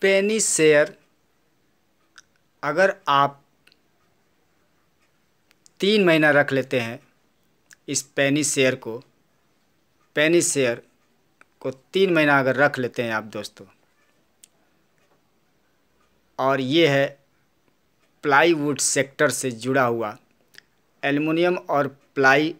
पेनी share अगर आप तीन महीना रख लेते हैं इस पेनी शेयर को पेनी शेयर को तीन महीना अगर रख लेते हैं आप दोस्तों और ये है प्लाईवुड सेक्टर से जुड़ा हुआ एल्युमिनियम और प्लाई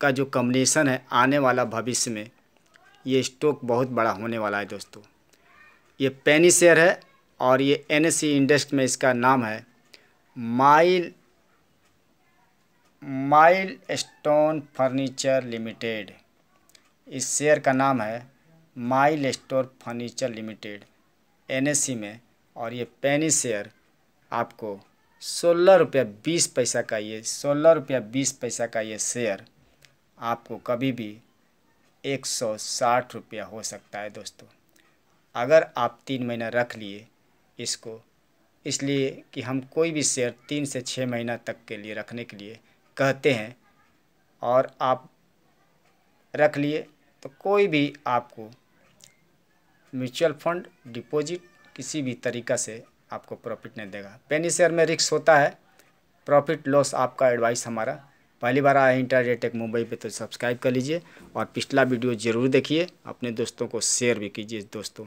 का जो कम्बिनेशन है आने वाला भविष्य में ये स्टॉक बहुत बड़ा होने वाला है दोस्तों ये पेनी शेयर है और ये एन एस इंडेक्स में इसका नाम है mile milestone furniture limited इस शेयर का नाम है माइल स्टोन फर्नीचर लिमिटेड एन में और ये पेनी शेयर आपको सोलह रुपया बीस पैसा का ये सोलह रुपया बीस पैसा का ये शेयर आपको कभी भी एक सौ साठ रुपया हो सकता है दोस्तों अगर आप तीन महीना रख लिए इसको इसलिए कि हम कोई भी शेयर तीन से छः महीना तक के लिए रखने के लिए कहते हैं और आप रख लिए तो कोई भी आपको म्यूचुअल फंड डिपॉजिट किसी भी तरीक़ा से आपको प्रॉफिट नहीं देगा पेनी शेयर में रिक्स होता है प्रॉफिट लॉस आपका एडवाइस हमारा पहली बार आया इंटरनेट मुंबई पे तो सब्सक्राइब कर लीजिए और पिछला वीडियो ज़रूर देखिए अपने दोस्तों को शेयर भी कीजिए दोस्तों